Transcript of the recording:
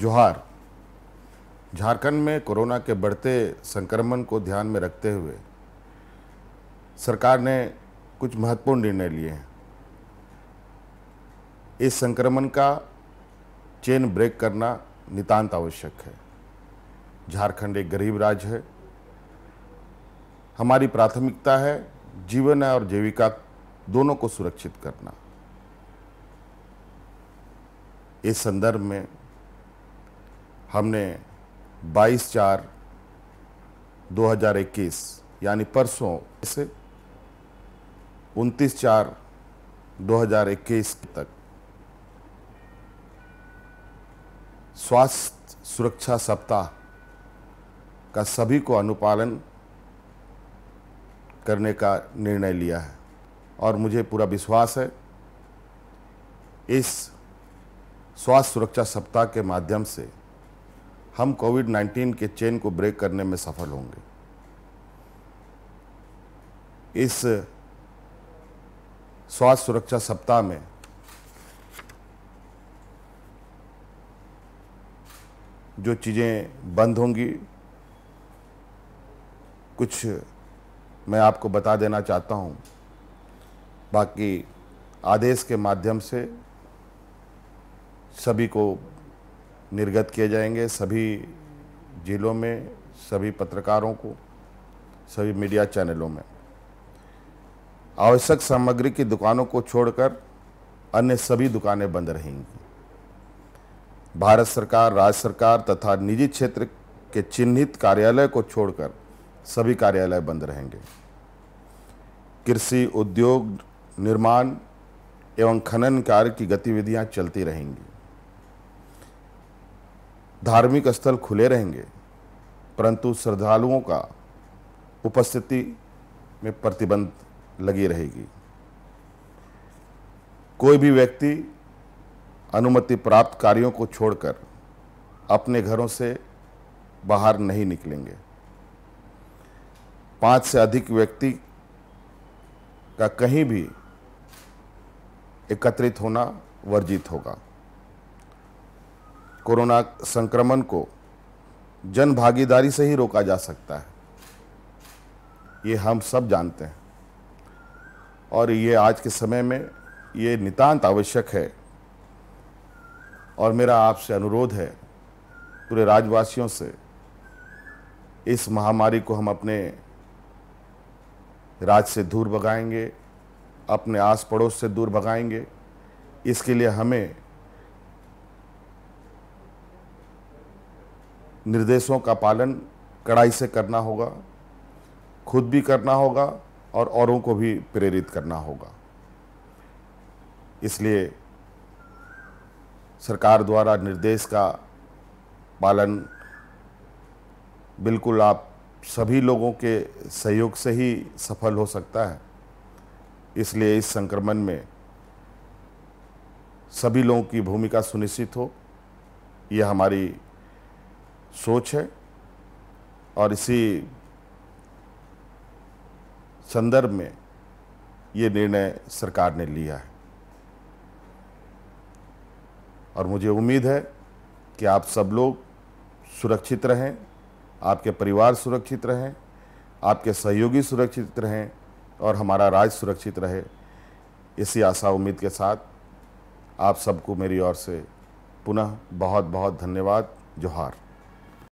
जोहार झारखंड में कोरोना के बढ़ते संक्रमण को ध्यान में रखते हुए सरकार ने कुछ महत्वपूर्ण निर्णय लिए हैं इस संक्रमण का चेन ब्रेक करना नितांत आवश्यक है झारखंड एक गरीब राज्य है हमारी प्राथमिकता है जीवन और जीविका दोनों को सुरक्षित करना इस संदर्भ में हमने 22 चार 2021 यानी परसों से 29 चार 2021 तक स्वास्थ्य सुरक्षा सप्ताह का सभी को अनुपालन करने का निर्णय लिया है और मुझे पूरा विश्वास है इस स्वास्थ्य सुरक्षा सप्ताह के माध्यम से हम कोविड 19 के चेन को ब्रेक करने में सफल होंगे इस स्वास्थ्य सुरक्षा सप्ताह में जो चीज़ें बंद होंगी कुछ मैं आपको बता देना चाहता हूं बाकी आदेश के माध्यम से सभी को निर्गत किए जाएंगे सभी जिलों में सभी पत्रकारों को सभी मीडिया चैनलों में आवश्यक सामग्री की दुकानों को छोड़कर अन्य सभी दुकानें बंद रहेंगी भारत सरकार राज्य सरकार तथा निजी क्षेत्र के चिन्हित कार्यालय को छोड़कर सभी कार्यालय बंद रहेंगे कृषि उद्योग निर्माण एवं खनन कार्य की गतिविधियां चलती रहेंगी धार्मिक स्थल खुले रहेंगे परंतु श्रद्धालुओं का उपस्थिति में प्रतिबंध लगी रहेगी कोई भी व्यक्ति अनुमति प्राप्त कार्यों को छोड़कर अपने घरों से बाहर नहीं निकलेंगे पाँच से अधिक व्यक्ति का कहीं भी एकत्रित होना वर्जित होगा कोरोना संक्रमण को जन भागीदारी से ही रोका जा सकता है ये हम सब जानते हैं और ये आज के समय में ये नितांत आवश्यक है और मेरा आपसे अनुरोध है पूरे राज्यवासियों से इस महामारी को हम अपने राज से दूर भगाएंगे अपने आस पड़ोस से दूर भगाएंगे इसके लिए हमें निर्देशों का पालन कड़ाई से करना होगा खुद भी करना होगा और औरों को भी प्रेरित करना होगा इसलिए सरकार द्वारा निर्देश का पालन बिल्कुल आप सभी लोगों के सहयोग से ही सफल हो सकता है इसलिए इस संक्रमण में सभी लोगों की भूमिका सुनिश्चित हो यह हमारी सोच है और इसी संदर्भ में ये निर्णय सरकार ने लिया है और मुझे उम्मीद है कि आप सब लोग सुरक्षित रहें आपके परिवार सुरक्षित रहें आपके सहयोगी सुरक्षित रहें और हमारा राज्य सुरक्षित रहे इसी आशा उम्मीद के साथ आप सबको मेरी ओर से पुनः बहुत बहुत धन्यवाद जोहार